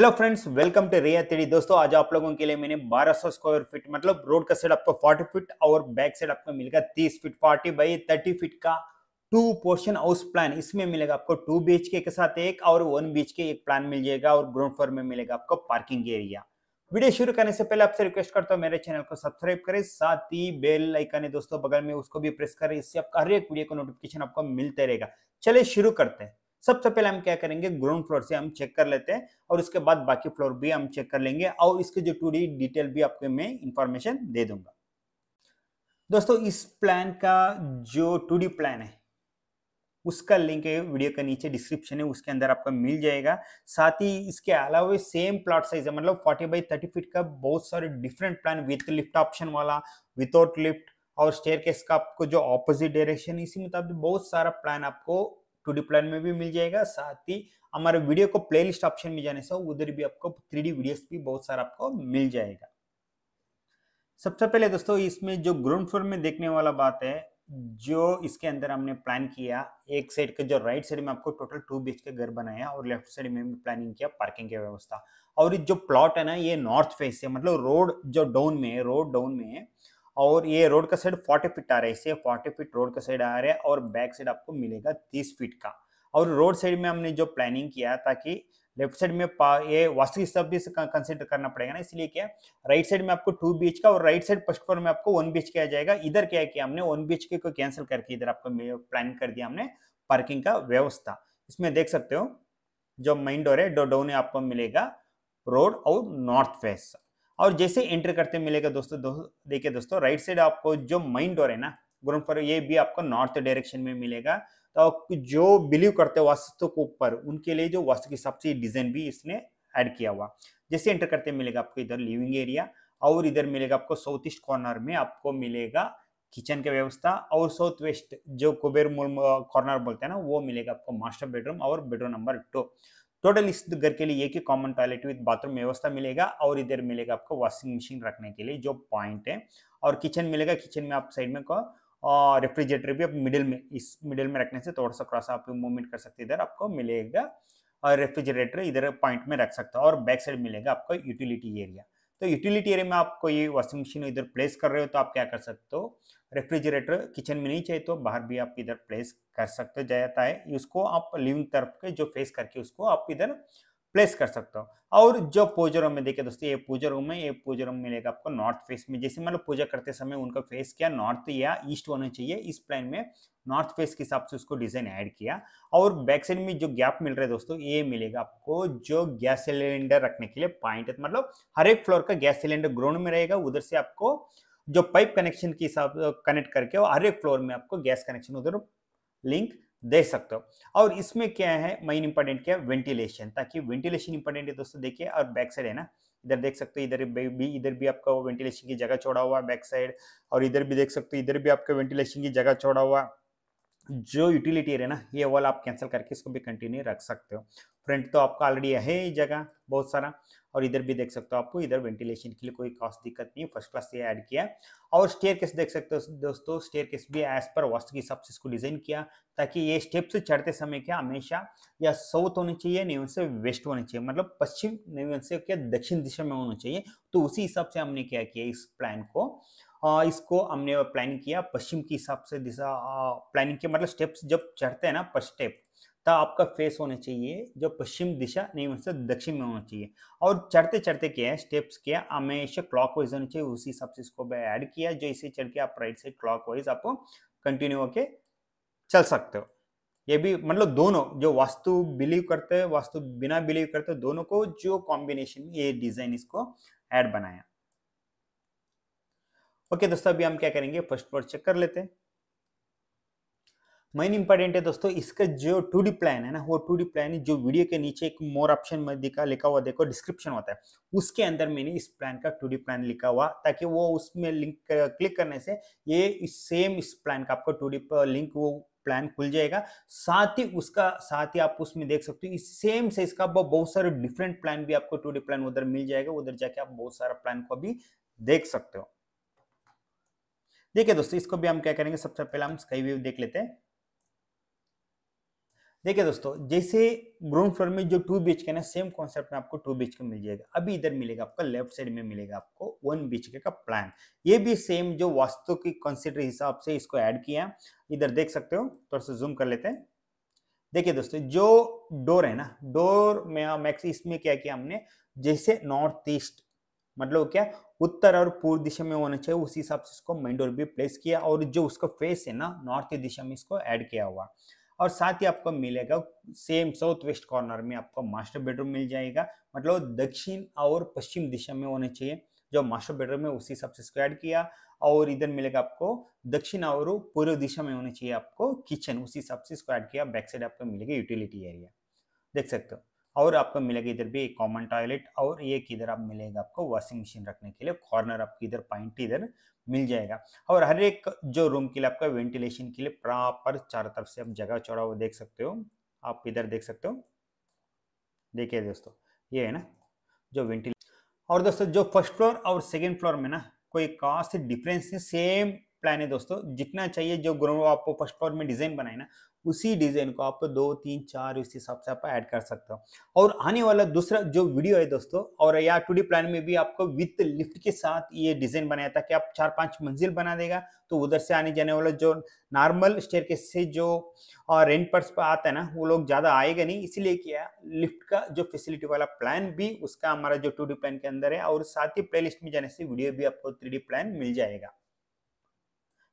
Hello friends welcome to रिया तेरी दोस्तों आज आप लोगों के लिए मैंने 1200 स्क्वायर फीट मतलब रोड का साइड आपको 40 फीट और बैक साइड आपको मिलेगा 30 फीट 40 बाई 30 फीट का टू पोर्शन हाउस प्लान इसमें मिलेगा आपको टू बी के, साथ एक और वन बी के एक प्लान मिल जाएगा और ग्राउंड फ्लोर में मिलेगा आपको पार्किंग एरिया वीडियो शुरू करने से पहले आपसे रिक्वेस्ट करता हूँ मेरे चैनल को सब्सक्राइब करें साथ ही बेल आइकन है दोस्तों बगल में उसको भी प्रेस करें इससे आपका हर एक वीडियो का नोटिफिकेशन आपको मिलते रहेगा चले शुरू करते हैं सबसे पहले हम क्या करेंगे ग्राउंड फ्लोर से हम चेक कर लेते हैं और उसके बाद बाकी फ्लोर भी हम चेक कर लेंगे और इसके जो टू डिटेल भी आपको मैं इंफॉर्मेशन दे दूंगा दोस्तों इस प्लान का जो टू प्लान है उसका लिंक है वीडियो के नीचे डिस्क्रिप्शन है उसके अंदर आपका मिल जाएगा साथ ही इसके अलावा सेम प्लॉट साइज है मतलब 40 बाई 30 फीट का बहुत सारे different plan with lift option वाला विदाउट लिफ्ट और स्टेयर का आपको जो ऑपोजिट डायरेक्शन इसी मुताबिक बहुत सारा प्लान आपको टू डी प्लान में भी मिल जाएगा साथ ही हमारे वीडियो को प्लेलिस्ट ऑप्शन में जाने से उधर भी आपको थ्री डी वीडियोस भी बहुत सारा आपको मिल जाएगा सबसे पहले दोस्तों इसमें जो ग्राउंड फ्लोर में देखने वाला बात है जो इसके अंदर हमने प्लान किया एक साइड का जो राइट साइड में आपको टोटल टू बी के घर बनाया और लेफ्ट साइड में भी प्लानिंग किया पार्किंग की व्यवस्था और जो प्लॉट है ना ये नॉर्थ फेस से मतलब रोड जो डाउन में है रोड डाउन में है और ये रोड का साइड फोर्टी फीट आ रहा है इससे फोर्टी फीट रोड का साइड आ रहा है और बैक साइड आपको मिलेगा तीस फीट का और रोड साइड में हमने जो प्लानिंग किया ताकि लेफ्ट साइड में ये वास्तविक सब भी कंसिडर करना पड़ेगा ना इसलिए क्या राइट साइड में आपको टू बी का और राइट साइड फर्स्ट फ्लोर में आपको वन बी किया जाएगा इधर क्या किया हमने वन बी को कैंसिल करके इधर आपको प्लान कर दिया हमने पार्किंग का व्यवस्था इसमें देख सकते हो जो मेन डोर है डो डोन आपको मिलेगा रोड और नॉर्थ फेस्ट और जैसे एंटर करते मिलेगा दोस्तों दो, देखिए दोस्तों राइट साइड आपको जो माइंड डोर है ना ग्राउंड फ्लोर ये भी आपको नॉर्थ डायरेक्शन में मिलेगा तो जो बिलीव करते हैं वास्तु के ऊपर उनके लिए जो वास्तु के हिसाब से डिजाइन भी इसने ऐड किया हुआ जैसे एंटर करते मिलेगा आपको इधर लिविंग एरिया और इधर मिलेगा आपको साउथ ईस्ट कॉर्नर में आपको मिलेगा किचन की व्यवस्था और साउथ वेस्ट जो कुबेर कॉर्नर बोलते हैं ना वो मिलेगा आपको मास्टर बेडरूम और बेडरूम नंबर टू टोटल इस घर के लिए एक ही कॉमन टॉयलेट विद बाथरूम व्यवस्था मिलेगा और इधर मिलेगा आपको वॉशिंग मशीन रखने के लिए जो पॉइंट है और किचन मिलेगा किचन में आप साइड में और रेफ्रिजरेटर भी आप मिडिल में इस मिडिल में रखने से थोड़ा सा क्रॉस आप मूवमेंट कर सकते इधर आपको मिलेगा और रेफ्रिजरेटर इधर पॉइंट में रख सकते हो और बैक साइड मिलेगा आपको यूटिलिटी एरिया तो यूटिलिटी एरिया में आपको ये वॉशिंग मशीन इधर प्लेस कर रहे हो तो आप क्या कर सकते हो रेफ्रिजरेटर किचन में नहीं चाहिए तो बाहर भी आप इधर प्लेस कर सकते हो जाता है उसको आप लिविंग तरफ के जो फेस करके उसको आप इधर प्लेस कर सकते हो और जो पूजा रूम में देखिए दोस्तों ये पूजा रूम है ये पूजा रूम मिलेगा आपको नॉर्थ फेस में जैसे मतलब पूजा करते समय उनका फेस क्या नॉर्थ या ईस्ट होना चाहिए इस प्लान में नॉर्थ फेस के हिसाब से उसको डिजाइन ऐड किया और बैक साइड में जो गैप मिल रहा है दोस्तों ये मिलेगा आपको जो गैस सिलेंडर रखने के लिए पॉइंट मतलब हर एक फ्लोर का गैस सिलेंडर ग्राउंड में रहेगा उधर से आपको जो पाइप कनेक्शन के हिसाब कनेक्ट करके हर एक फ्लोर में आपको गैस कनेक्शन उधर लिंक दे सकते हो और इसमें क्या है मेन इंपॉर्टेंट क्या है वेंटिलेशन ताकि वेंटिलेशन इंपॉर्टेंट है दोस्तों देखिए और बैक साइड है ना इधर देख सकते हो इधर भी इधर भी आपका वो वेंटिलेशन की जगह छोड़ा हुआ बैक साइड और इधर भी देख सकते हो इधर भी आपका वेंटिलेशन की जगह छोड़ा हुआ जो यूटिलिटी है ना ये वाला आप कैंसिल करके इसको भी कंटिन्यू रख सकते हो फ्रंट तो आपका ऑलरेडी है ही जगह बहुत सारा और इधर भी देख सकते हो आपको इधर वेंटिलेशन के लिए कोई खास दिक्कत नहीं फर्स्ट क्लास से ऐड किया और स्टेयर केस देख सकते हो दोस्तों स्टेयर केस भी एज पर वास्तु के हिसाब से इसको डिजाइन किया ताकि ये स्टेप्स चढ़ते समय क्या हमेशा या साउथ होनी चाहिए नहीं उनसे वेस्ट होनी चाहिए मतलब पश्चिम नहीं उनसे क्या दक्षिण दिशा में होना चाहिए तो उसी हिसाब से हमने क्या किया इस प्लान को इसको हमने प्लान किया पश्चिम के हिसाब से दिशा प्लानिंग किया मतलब स्टेप्स जब चढ़ते हैं ना फर्स्ट स्टेप तब आपका फेस होना चाहिए जो पश्चिम दिशा नहीं मतलब दक्षिण में होना चाहिए और चढ़ते चढ़ते क्या है स्टेप्स क्या हमेशा क्लॉक वाइज होना चाहिए उसी हिसाब से इसको ऐड किया जो इसे चढ़ के आप राइट साइड क्लॉक वाइज आपको कंटिन्यू होके चल सकते हो ये भी मतलब दोनों जो वास्तु बिलीव करते हैं वास्तु बिना बिलीव करते दोनों को जो कॉम्बिनेशन ये डिजाइन इसको ऐड बनाया ओके दोस्तों अभी हम क्या करेंगे फर्स्ट वर्ड चेक कर लेते हैं मेन इंपॉर्टेंट है दोस्तों इसका जो टू डी प्लान है ना वो टू डी प्लान जो वीडियो के नीचे एक मोर ऑप्शन में दिखा लिखा हुआ देखो डिस्क्रिप्शन होता है उसके अंदर मैंने इस प्लान का टू डी प्लान लिखा हुआ ताकि वो उसमें लिंक क्लिक करने से ये इस सेम इस प्लान का आपको टू डी लिंक वो प्लान खुल जाएगा साथ ही उसका साथ ही आप उसमें देख सकते हो इस सेम साइज का बहुत सारे डिफरेंट प्लान भी आपको टू डी प्लान उधर मिल जाएगा उधर जाके आप बहुत सारा प्लान को भी देख सकते हो देखिए दोस्तों इसको भी हम क्या करेंगे सबसे पहले हम स्काई व्यू देख लेते हैं देखिए दोस्तों जैसे ग्राउंड फ्लोर में जो टू बी एच के ना सेम कॉन्सेप्ट में आपको टू बी एच के मिल जाएगा अभी इधर मिलेगा आपका लेफ्ट साइड में मिलेगा आपको वन बी एच के का प्लान ये भी सेम जो वास्तु की कंसिडर हिसाब से इसको ऐड किया इधर देख सकते हो थोड़ा सा जूम कर लेते हैं देखिए दोस्तों जो डोर है ना डोर में मैक्स इसमें क्या किया हमने जैसे नॉर्थ ईस्ट मतलब क्या उत्तर और पूर्व दिशा में होना चाहिए उस हिसाब से इसको मेन डोर भी प्लेस किया और जो उसका फेस है ना नॉर्थ की दिशा में इसको ऐड किया हुआ और साथ ही आपको मिलेगा सेम साउथ वेस्ट कॉर्नर में आपको मास्टर बेडरूम मिल जाएगा मतलब दक्षिण और पश्चिम दिशा में होने चाहिए जो मास्टर बेडरूम है उसी हिसाब से स्क्वाड किया और इधर मिलेगा आपको दक्षिण और पूर्व दिशा में होने चाहिए आपको किचन उसी हिसाब से स्क्वाड किया बैक साइड आपको मिलेगा यूटिलिटी एरिया देख सकते हो और आपको मिलेगा इधर भी एक कॉमन टॉयलेट और ये किधर आप मिलेगा आपको वॉशिंग मशीन रखने के लिए कॉर्नर आपको इधर पॉइंट इधर मिल जाएगा और हर एक जो रूम के लिए आपका वेंटिलेशन के लिए प्रॉपर चारों तरफ से आप जगह चौड़ा हुआ देख सकते हो आप इधर देख सकते हो देखिए दोस्तों ये है ना जो वेंटिलेशन और दोस्तों जो फर्स्ट फ्लोर और सेकेंड फ्लोर में ना कोई कास्ट डिफरेंस नहीं सेम प्लान है दोस्तों जितना चाहिए जो ग्रो आपको फर्स्ट फ्लोर में डिजाइन बनाए ना उसी डिजाइन को आप दो तीन चार इस हिसाब से आप ऐड कर सकते हो और आने वाला दूसरा जो वीडियो है दोस्तों और या टू प्लान में भी आपको विथ लिफ्ट के साथ ये डिजाइन बनाया था कि आप चार पांच मंजिल बना देगा तो उधर से आने जाने वाला जो नॉर्मल स्टेयर से जो रेंट पर आता है ना वो लोग ज्यादा आएगा नहीं इसीलिए किया लिफ्ट का जो फैसिलिटी वाला प्लान भी उसका हमारा जो टू प्लान के अंदर है और साथ ही प्ले में जाने से वीडियो भी आपको थ्री प्लान मिल जाएगा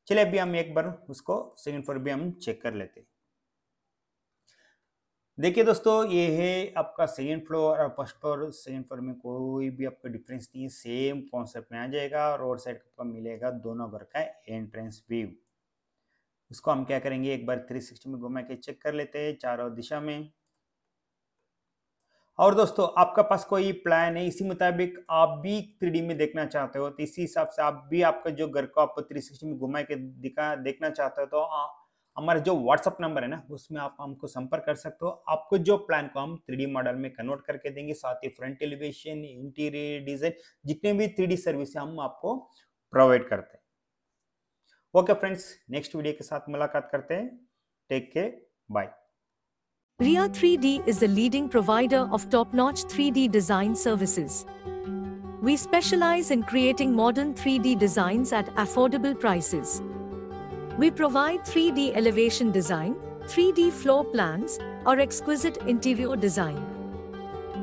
चलिए अभी हम एक बार उसको सेकंड फ्लोर भी हम चेक कर लेते हैं देखिए दोस्तों ये है आपका सेकेंड फ्लोर और फर्स्ट फ्लोर सेकेंड फ्लोर में कोई भी आपका डिफरेंस नहीं है सेम कॉन्सेप्ट में आ जाएगा रोड साइड आपका मिलेगा दोनों घर का एंट्रेंस व्यू उसको हम क्या करेंगे एक बार 360 में घुमा के चेक कर लेते हैं चारों दिशा में और दोस्तों आपका पास कोई प्लान है इसी मुताबिक आप भी थ्री में देखना चाहते हो तो इसी हिसाब से आप भी आपका जो घर को आप थ्री में घुमा के दिखा देखना चाहते हो तो हमारा जो व्हाट्सअप नंबर है ना उसमें आप हमको संपर्क कर सकते हो आपको जो प्लान को हम थ्री मॉडल में कन्वर्ट करके देंगे साथ ही फ्रंट एलिवेशन इंटीरियर डिजाइन जितने भी थ्री सर्विस हम आपको प्रोवाइड करते हैं ओके फ्रेंड्स नेक्स्ट वीडियो के साथ मुलाकात करते हैं take care bye Ria 3D is a leading provider of top-notch 3D design services. We specialize in creating modern 3D designs at affordable prices. We provide 3D elevation design, 3D floor plans, or exquisite interior design.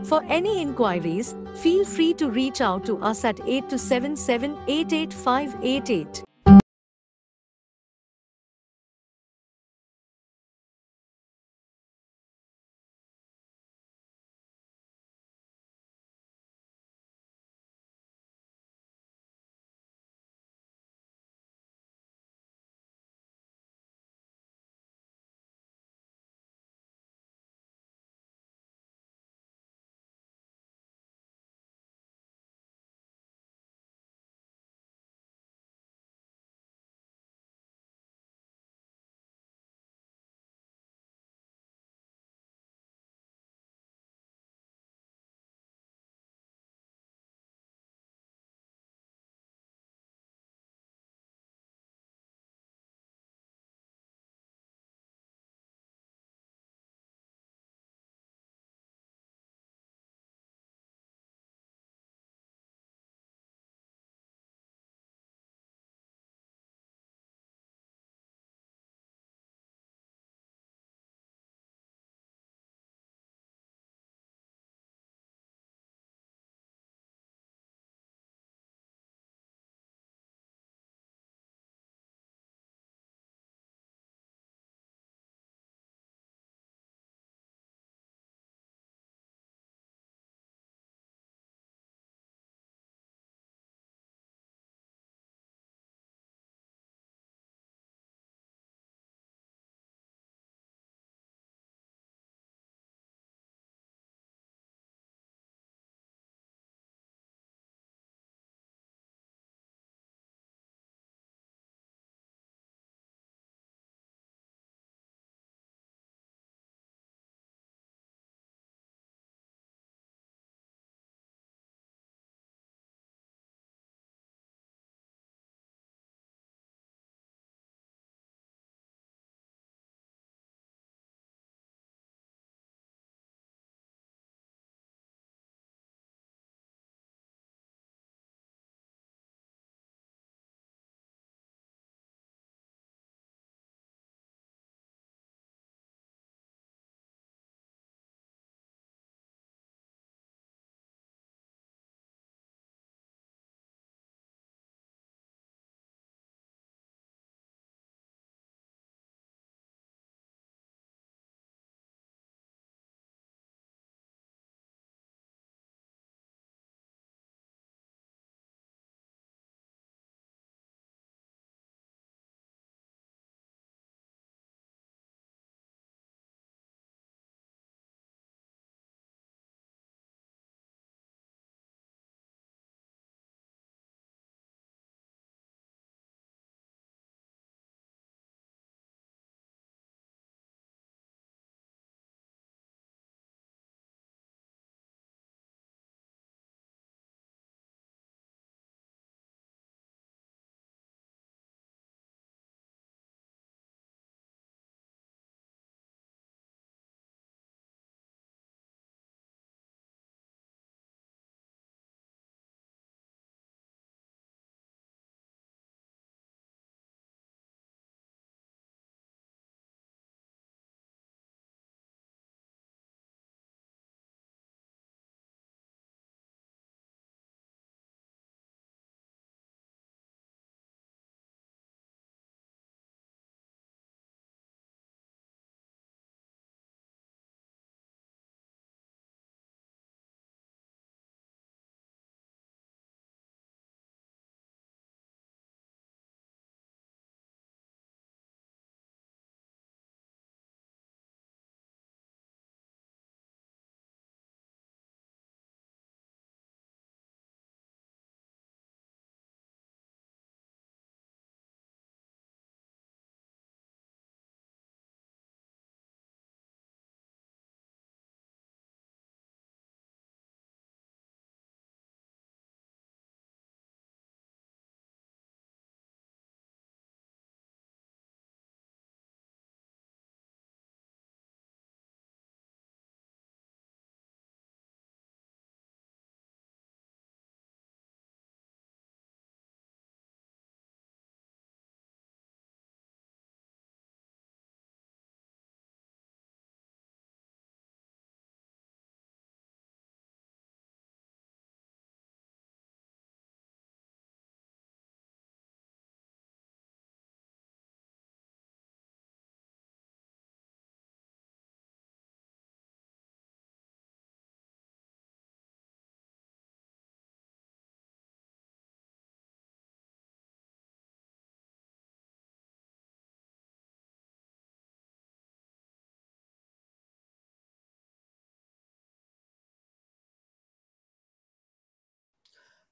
For any inquiries, feel free to reach out to us at 827788588.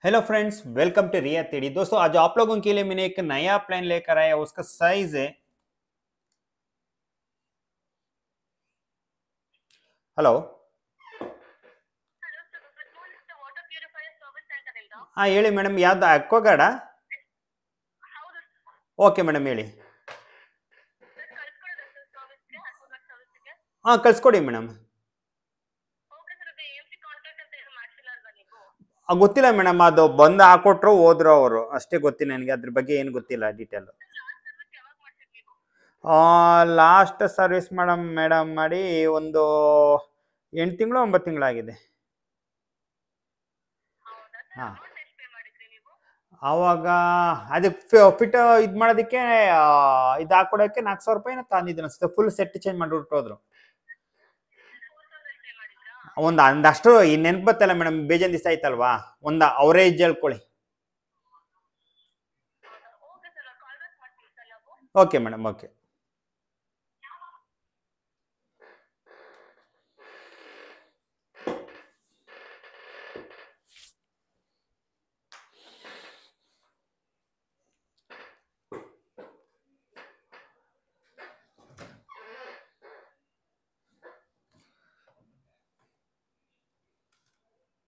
Hello friends welcome to रिया तेरी दोस्तों आज आप लोगों के लिए मैंने एक नया प्लान लेकर आया उसका साइज है हेलो हाँ ಹೇಳಿ ಮೇಡಮ್ ಯಾವ್ದು ಅಕ್ವಾಗಾರ್ಡ ಓಕೆ ಮೇಡಮ್ ಹೇಳಿ ಹಾಂ ಕಳಿಸ್ಕೊಡಿ मैडम ಗೊತ್ತಿಲ್ಲ ಮೇಡಮ್ ಅದು ಬಂದು ಹಾಕೊಟ್ರು ಹೋದ್ರು ಅವರು ಅಷ್ಟೇ ಗೊತ್ತಿಲ್ಲ ನನಗೆ ಅದ್ರ ಬಗ್ಗೆ ಏನು ಗೊತ್ತಿಲ್ಲ detail last service madam madam ಮಾಡಿ ಒಂದು ಎಂಟು ತಿಂಗಳು ಒಂಬತ್ತು ತಿಂಗಳಾಗಿದೆ ಹಾಂ ಆವಾಗ ಅದಕ್ಕೆ ಫಿಟ್ ಇದು ಮಾಡೋದಕ್ಕೆ ಇದು ಹಾಕೊಡೋಕ್ಕೆ ನಾಲ್ಕು ಸಾವಿರ ರೂಪಾಯಿನ ತಂದಿದ್ದೀನಿ ಅನಿಸುತ್ತೆ ಫುಲ್ ಸೆಟ್ ಚೇಂಜ್ ಮಾಡಿಬಿಟ್ಟು ಹೋದ್ರು ಒಂದು ಅಂದಷ್ಟು ಈ ನೆನ್ಪತ್ತಲ್ಲ ಮೇಡಮ್ ಬೇಜನ್ ದಿವಸ ಆಯ್ತಲ್ವಾ ಒಂದು ಅವರೇಜ್ ಹೇಳ್ಕೊಳ್ಳಿ ಓಕೆ ಮೇಡಮ್ ಓಕೆ